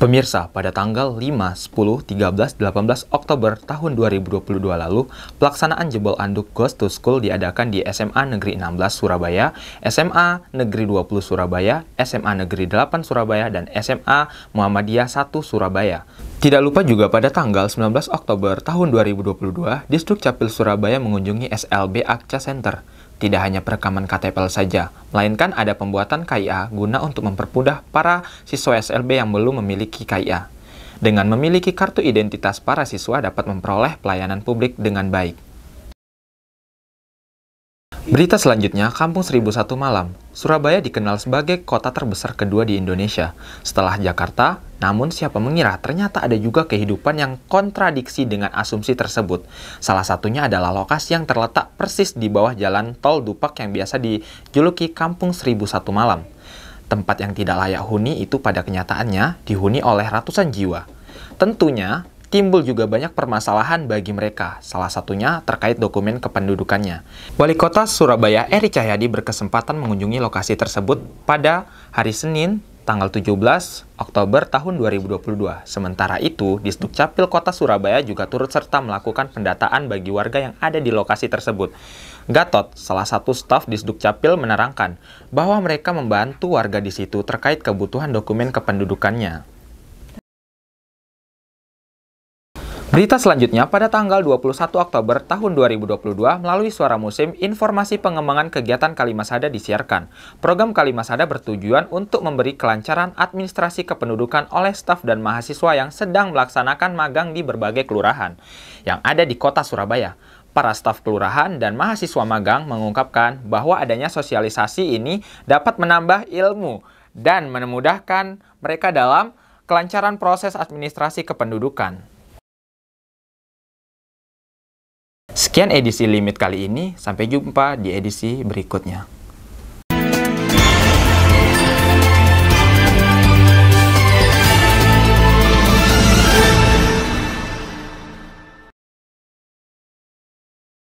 Pemirsa, pada tanggal 5, 10, 13, 18 Oktober tahun 2022 lalu, pelaksanaan jebol anduk Ghost to School diadakan di SMA Negeri 16 Surabaya, SMA Negeri 20 Surabaya, SMA Negeri 8 Surabaya, dan SMA Muhammadiyah 1 Surabaya. Tidak lupa juga pada tanggal 19 Oktober tahun 2022, Distrik Capil Surabaya mengunjungi SLB Akca Center. Tidak hanya perekaman ktp saja, melainkan ada pembuatan KIA guna untuk mempermudah para siswa SLB yang belum memiliki KIA. Dengan memiliki kartu identitas, para siswa dapat memperoleh pelayanan publik dengan baik. Berita selanjutnya, Kampung 1001 Malam. Surabaya dikenal sebagai kota terbesar kedua di Indonesia setelah Jakarta. Namun siapa mengira ternyata ada juga kehidupan yang kontradiksi dengan asumsi tersebut. Salah satunya adalah lokasi yang terletak persis di bawah jalan tol Dupak yang biasa dijuluki Kampung 1001 Malam. Tempat yang tidak layak huni itu pada kenyataannya dihuni oleh ratusan jiwa. Tentunya timbul juga banyak permasalahan bagi mereka, salah satunya terkait dokumen kependudukannya. Wali Kota Surabaya Eri Cahyadi berkesempatan mengunjungi lokasi tersebut pada hari Senin tanggal 17 Oktober tahun 2022. Sementara itu, di Capil Kota Surabaya juga turut serta melakukan pendataan bagi warga yang ada di lokasi tersebut. Gatot, salah satu staf di Capil menerangkan bahwa mereka membantu warga di situ terkait kebutuhan dokumen kependudukannya. Berita selanjutnya, pada tanggal 21 Oktober tahun 2022, melalui Suara Musim, informasi pengembangan kegiatan Kalimasada disiarkan. Program Kalimasada bertujuan untuk memberi kelancaran administrasi kependudukan oleh staf dan mahasiswa yang sedang melaksanakan magang di berbagai kelurahan yang ada di kota Surabaya. Para staf kelurahan dan mahasiswa magang mengungkapkan bahwa adanya sosialisasi ini dapat menambah ilmu dan memudahkan mereka dalam kelancaran proses administrasi kependudukan. Sekian edisi limit kali ini, sampai jumpa di edisi berikutnya.